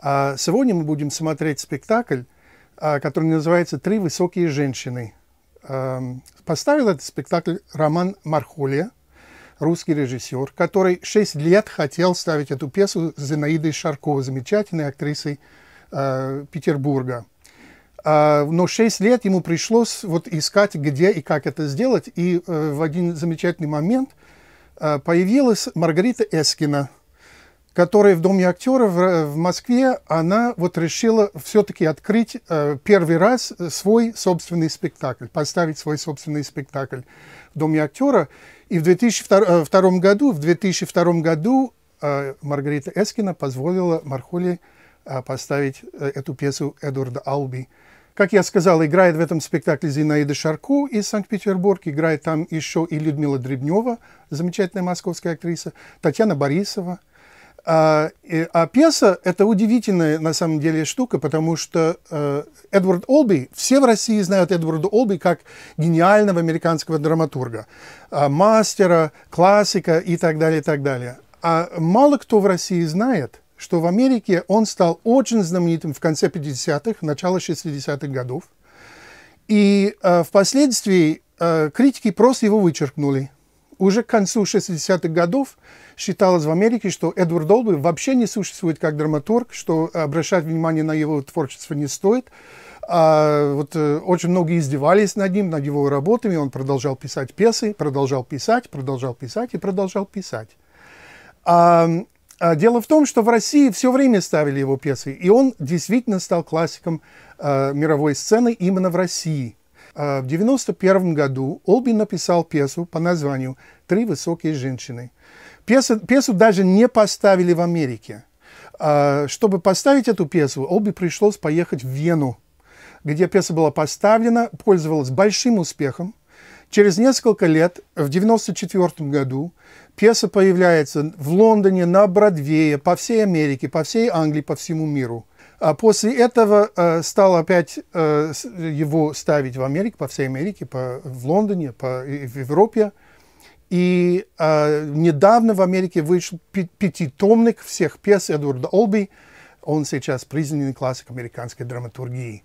А сегодня мы будем смотреть спектакль, а, который называется «Три высокие женщины». Эм, поставил этот спектакль Роман Мархолия, русский режиссер, который шесть лет хотел ставить эту пьесу с Зинаидой Шарковой, замечательной актрисой э, Петербурга. А, но шесть лет ему пришлось вот искать, где и как это сделать. И э, в один замечательный момент э, появилась Маргарита Эскина – которая в Доме актеров в э, Москве, она вот решила все-таки открыть э, первый раз свой собственный спектакль, поставить свой собственный спектакль в Доме актера. И в 2002 э, году, в 2002 году Маргарита Эскина позволила Мархоли поставить эту пьесу Эдварда Алби. Как я сказал, играет в этом спектакле Зинаида Шарку из Санкт-Петербурга, играет там еще и Людмила Дребнева, замечательная московская актриса, Татьяна Борисова, а, и, а пьеса – это удивительная, на самом деле, штука, потому что э, Эдвард Олби, все в России знают Эдварда Олби как гениального американского драматурга, э, мастера, классика и так далее, и так далее. А мало кто в России знает, что в Америке он стал очень знаменитым в конце 50-х, начало 60-х годов. И э, впоследствии э, критики просто его вычеркнули уже к концу 60-х годов считалось в Америке, что Эдвард Долби вообще не существует как драматург, что обращать внимание на его творчество не стоит. А, вот, э, очень многие издевались над ним, над его работами. Он продолжал писать пьесы, продолжал писать, продолжал писать и продолжал писать. А, а дело в том, что в России все время ставили его пьесы, и он действительно стал классиком а, мировой сцены именно в России – а, в 1991 году Олби написал пьесу по названию «Три высокие женщины». Пьесу, пьесу даже не поставили в Америке. А, чтобы поставить эту пьесу, Олби пришлось поехать в Вену, где пьеса была поставлена, пользовалась большим успехом. Через несколько лет, в 1994 году, пьеса появляется в Лондоне, на Бродвее, по всей Америке, по всей Англии, по всему миру. А после этого э, стал опять э, его ставить в Америке, по всей Америке, по, в Лондоне, по, в Европе. И э, недавно в Америке вышел пятитомник всех пьес Эдварда Олби. Он сейчас признанный классик американской драматургии.